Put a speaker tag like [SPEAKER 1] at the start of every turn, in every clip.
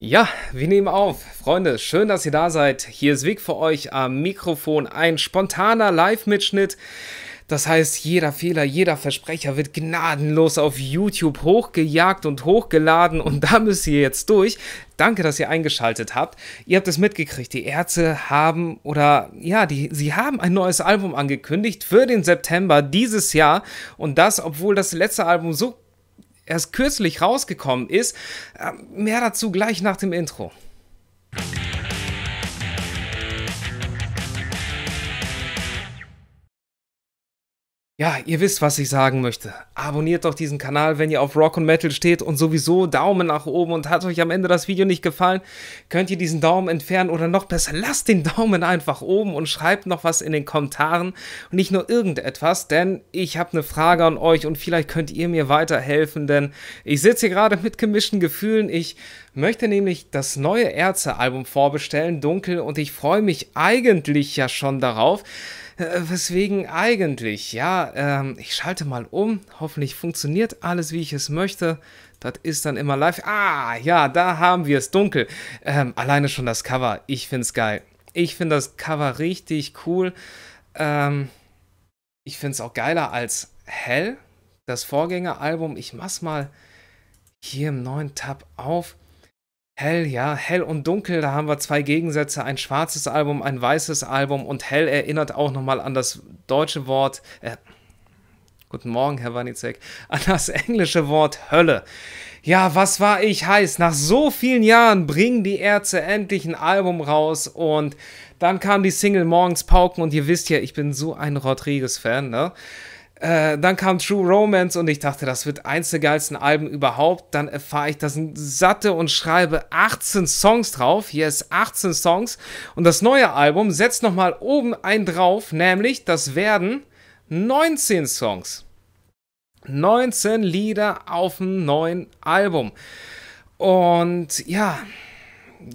[SPEAKER 1] Ja, wir nehmen auf. Freunde, schön, dass ihr da seid. Hier ist Weg für euch am Mikrofon. Ein spontaner Live-Mitschnitt. Das heißt, jeder Fehler, jeder Versprecher wird gnadenlos auf YouTube hochgejagt und hochgeladen und da müsst ihr jetzt durch. Danke, dass ihr eingeschaltet habt. Ihr habt es mitgekriegt, die Ärzte haben oder ja, die, sie haben ein neues Album angekündigt für den September dieses Jahr und das, obwohl das letzte Album so erst kürzlich rausgekommen ist. Ähm, mehr dazu gleich nach dem Intro. Ja, ihr wisst, was ich sagen möchte. Abonniert doch diesen Kanal, wenn ihr auf Rock und Metal steht und sowieso Daumen nach oben und hat euch am Ende das Video nicht gefallen, könnt ihr diesen Daumen entfernen oder noch besser, lasst den Daumen einfach oben und schreibt noch was in den Kommentaren und nicht nur irgendetwas, denn ich habe eine Frage an euch und vielleicht könnt ihr mir weiterhelfen, denn ich sitze hier gerade mit gemischten Gefühlen. Ich möchte nämlich das neue Ärzte-Album vorbestellen, Dunkel, und ich freue mich eigentlich ja schon darauf. Äh, weswegen eigentlich? Ja, ähm, ich schalte mal um. Hoffentlich funktioniert alles, wie ich es möchte. Das ist dann immer live. Ah, ja, da haben wir es dunkel. Ähm, alleine schon das Cover. Ich finde es geil. Ich finde das Cover richtig cool. Ähm, ich finde es auch geiler als Hell, das Vorgängeralbum. Ich mach's mal hier im neuen Tab auf. Hell, ja, Hell und Dunkel, da haben wir zwei Gegensätze, ein schwarzes Album, ein weißes Album und Hell erinnert auch nochmal an das deutsche Wort, äh, guten Morgen, Herr Wanicek, an das englische Wort Hölle. Ja, was war ich heiß? Nach so vielen Jahren bringen die Ärzte endlich ein Album raus und dann kam die Single Morgens Pauken und ihr wisst ja, ich bin so ein Rodriguez-Fan, ne? Äh, dann kam True Romance und ich dachte, das wird eins der geilsten Alben überhaupt. Dann erfahre ich, das sind satte und schreibe 18 Songs drauf. Hier ist 18 Songs. Und das neue Album setzt nochmal oben einen drauf, nämlich das werden 19 Songs. 19 Lieder auf dem neuen Album. Und ja,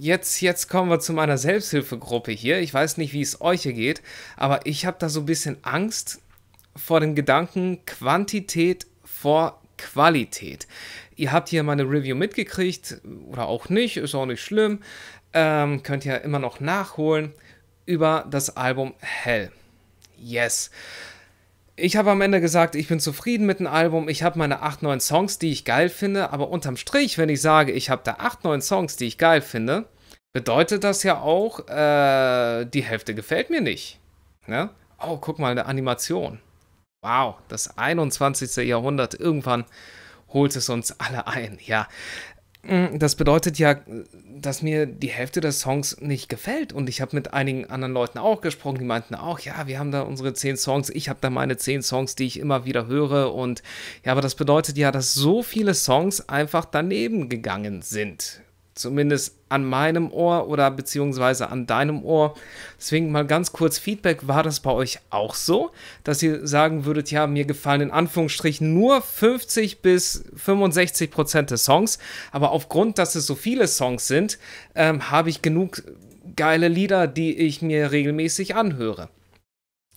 [SPEAKER 1] jetzt, jetzt kommen wir zu meiner Selbsthilfegruppe hier. Ich weiß nicht, wie es euch hier geht, aber ich habe da so ein bisschen Angst, vor dem Gedanken Quantität vor Qualität. Ihr habt hier meine Review mitgekriegt oder auch nicht, ist auch nicht schlimm. Ähm, könnt ihr immer noch nachholen über das Album Hell. Yes. Ich habe am Ende gesagt, ich bin zufrieden mit dem Album. Ich habe meine 8, 9 Songs, die ich geil finde. Aber unterm Strich, wenn ich sage, ich habe da 8, 9 Songs, die ich geil finde, bedeutet das ja auch, äh, die Hälfte gefällt mir nicht. Ne? Oh, guck mal, eine Animation. Wow, das 21. Jahrhundert, irgendwann holt es uns alle ein. Ja, mm, das bedeutet ja, dass mir die Hälfte der Songs nicht gefällt. Und ich habe mit einigen anderen Leuten auch gesprochen, die meinten auch, ja, wir haben da unsere zehn Songs, ich habe da meine zehn Songs, die ich immer wieder höre. Und ja, aber das bedeutet ja, dass so viele Songs einfach daneben gegangen sind zumindest an meinem Ohr oder beziehungsweise an deinem Ohr. Deswegen mal ganz kurz Feedback, war das bei euch auch so, dass ihr sagen würdet, ja, mir gefallen in Anführungsstrichen nur 50 bis 65 Prozent des Songs, aber aufgrund, dass es so viele Songs sind, ähm, habe ich genug geile Lieder, die ich mir regelmäßig anhöre.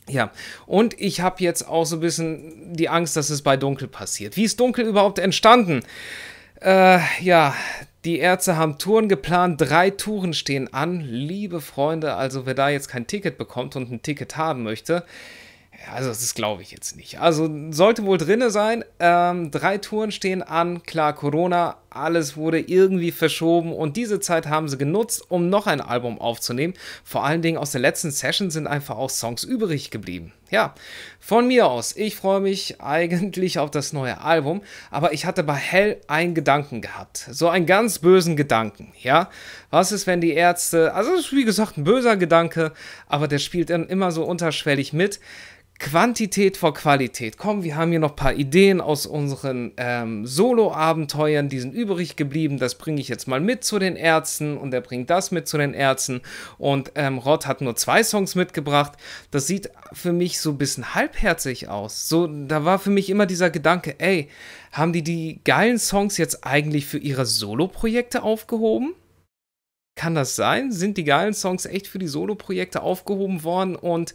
[SPEAKER 1] Ja, und ich habe jetzt auch so ein bisschen die Angst, dass es bei Dunkel passiert. Wie ist Dunkel überhaupt entstanden? Äh, ja, die Ärzte haben Touren geplant, drei Touren stehen an. Liebe Freunde, also wer da jetzt kein Ticket bekommt und ein Ticket haben möchte, also das glaube ich jetzt nicht. Also sollte wohl drinne sein. Ähm, drei Touren stehen an, klar Corona, alles wurde irgendwie verschoben und diese Zeit haben sie genutzt, um noch ein Album aufzunehmen. Vor allen Dingen aus der letzten Session sind einfach auch Songs übrig geblieben. Ja, von mir aus, ich freue mich eigentlich auf das neue Album, aber ich hatte bei Hell einen Gedanken gehabt. So einen ganz bösen Gedanken, ja. Was ist, wenn die Ärzte, also wie gesagt ein böser Gedanke, aber der spielt dann immer so unterschwellig mit. Quantität vor Qualität. Komm, wir haben hier noch ein paar Ideen aus unseren ähm, Solo-Abenteuern, die sind übrig geblieben. Das bringe ich jetzt mal mit zu den Ärzten und er bringt das mit zu den Ärzten. Und ähm, Rod hat nur zwei Songs mitgebracht. Das sieht für mich so ein bisschen halbherzig aus. So, da war für mich immer dieser Gedanke, ey, haben die die geilen Songs jetzt eigentlich für ihre Solo-Projekte aufgehoben? Kann das sein? Sind die geilen Songs echt für die Solo-Projekte aufgehoben worden und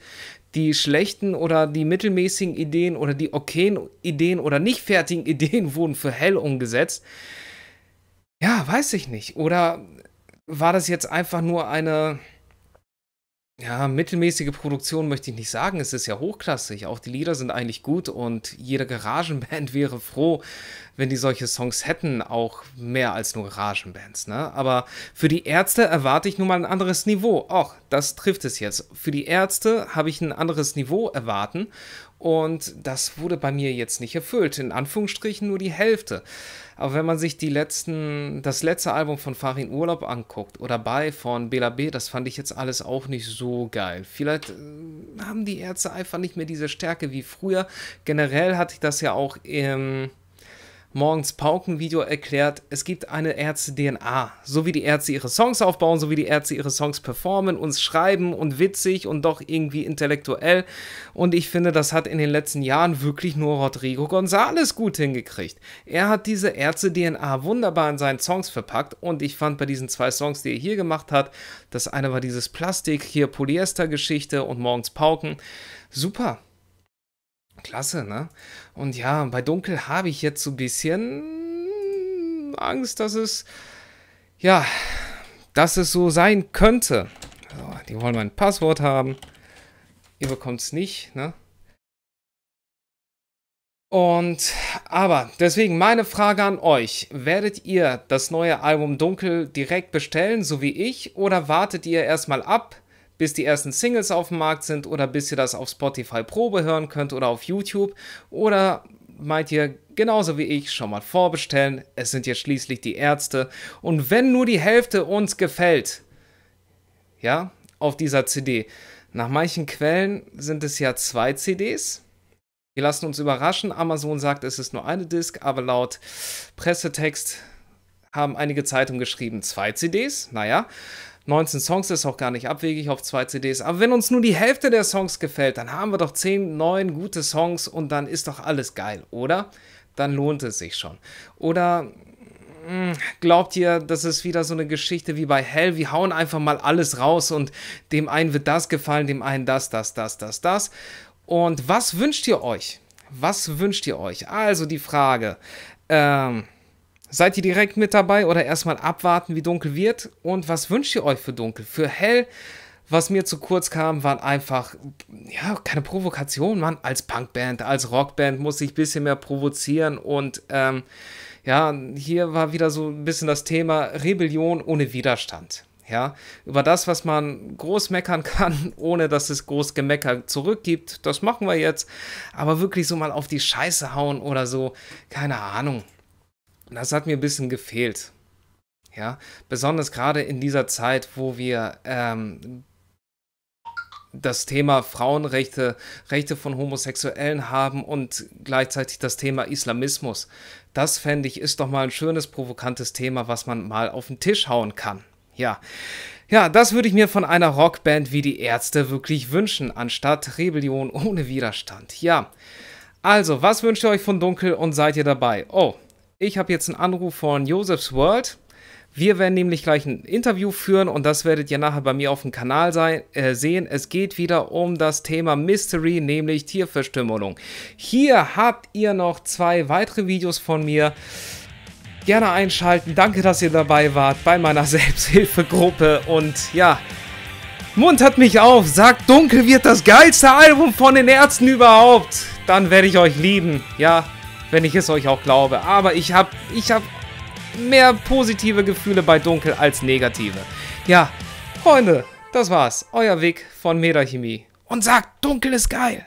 [SPEAKER 1] die schlechten oder die mittelmäßigen Ideen oder die okayen Ideen oder nicht fertigen Ideen wurden für hell umgesetzt. Ja, weiß ich nicht. Oder war das jetzt einfach nur eine ja, mittelmäßige Produktion möchte ich nicht sagen. Es ist ja hochklassig. Auch die Lieder sind eigentlich gut und jede Garagenband wäre froh, wenn die solche Songs hätten. Auch mehr als nur Garagenbands. Ne? Aber für die Ärzte erwarte ich nun mal ein anderes Niveau. Och, das trifft es jetzt. Für die Ärzte habe ich ein anderes Niveau erwarten und das wurde bei mir jetzt nicht erfüllt. In Anführungsstrichen nur die Hälfte. Aber wenn man sich die letzten, das letzte Album von Farin Urlaub anguckt oder bei von Bela B, das fand ich jetzt alles auch nicht so geil. Vielleicht äh, haben die Ärzte einfach nicht mehr diese Stärke wie früher. Generell hatte ich das ja auch im Morgens Pauken-Video erklärt, es gibt eine Ärzte-DNA. So wie die Ärzte ihre Songs aufbauen, so wie die Ärzte ihre Songs performen, uns schreiben und witzig und doch irgendwie intellektuell. Und ich finde, das hat in den letzten Jahren wirklich nur Rodrigo González gut hingekriegt. Er hat diese Ärzte-DNA wunderbar in seinen Songs verpackt und ich fand bei diesen zwei Songs, die er hier gemacht hat, das eine war dieses Plastik, hier Polyester-Geschichte und morgens Pauken. Super. Klasse, ne? Und ja, bei Dunkel habe ich jetzt so ein bisschen Angst, dass es, ja, dass es so sein könnte. So, die wollen mein Passwort haben. Ihr bekommt es nicht, ne? Und aber deswegen meine Frage an euch: Werdet ihr das neue Album Dunkel direkt bestellen, so wie ich, oder wartet ihr erstmal ab, bis die ersten Singles auf dem Markt sind oder bis ihr das auf Spotify Probe hören könnt oder auf YouTube? Oder meint ihr genauso wie ich schon mal vorbestellen? Es sind ja schließlich die Ärzte. Und wenn nur die Hälfte uns gefällt, ja, auf dieser CD. Nach manchen Quellen sind es ja zwei CDs. Wir lassen uns überraschen. Amazon sagt, es ist nur eine Disc, aber laut Pressetext haben einige Zeitungen geschrieben, zwei CDs. Naja, 19 Songs ist auch gar nicht abwegig auf zwei CDs. Aber wenn uns nur die Hälfte der Songs gefällt, dann haben wir doch 10, 9 gute Songs und dann ist doch alles geil, oder? Dann lohnt es sich schon. Oder hm, glaubt ihr, das ist wieder so eine Geschichte wie bei Hell? Wir hauen einfach mal alles raus und dem einen wird das gefallen, dem einen das, das, das, das, das. Und was wünscht ihr euch? Was wünscht ihr euch? Also die Frage, ähm, Seid ihr direkt mit dabei oder erstmal abwarten, wie dunkel wird? Und was wünscht ihr euch für dunkel? Für hell? Was mir zu kurz kam, waren einfach, ja, keine Provokation, Mann. Als Punkband, als Rockband muss ich ein bisschen mehr provozieren. Und ähm, ja, hier war wieder so ein bisschen das Thema Rebellion ohne Widerstand. Ja, über das, was man groß meckern kann, ohne dass es groß Gemecker zurückgibt, das machen wir jetzt. Aber wirklich so mal auf die Scheiße hauen oder so, keine Ahnung das hat mir ein bisschen gefehlt. Ja, besonders gerade in dieser Zeit, wo wir ähm, das Thema Frauenrechte, Rechte von Homosexuellen haben und gleichzeitig das Thema Islamismus. Das fände ich ist doch mal ein schönes, provokantes Thema, was man mal auf den Tisch hauen kann. Ja. Ja, das würde ich mir von einer Rockband wie die Ärzte wirklich wünschen, anstatt Rebellion ohne Widerstand. Ja. Also, was wünscht ihr euch von Dunkel und seid ihr dabei? Oh, ich habe jetzt einen Anruf von Josephs World. Wir werden nämlich gleich ein Interview führen und das werdet ihr nachher bei mir auf dem Kanal sein, äh, sehen. Es geht wieder um das Thema Mystery, nämlich Tierverstümmelung. Hier habt ihr noch zwei weitere Videos von mir. Gerne einschalten. Danke, dass ihr dabei wart bei meiner Selbsthilfegruppe. Und ja, muntert mich auf. Sagt, Dunkel wird das geilste Album von den Ärzten überhaupt. Dann werde ich euch lieben. Ja wenn ich es euch auch glaube. Aber ich habe ich hab mehr positive Gefühle bei Dunkel als negative. Ja, Freunde, das war's. Euer Weg von Metachemie. Und sagt, Dunkel ist geil.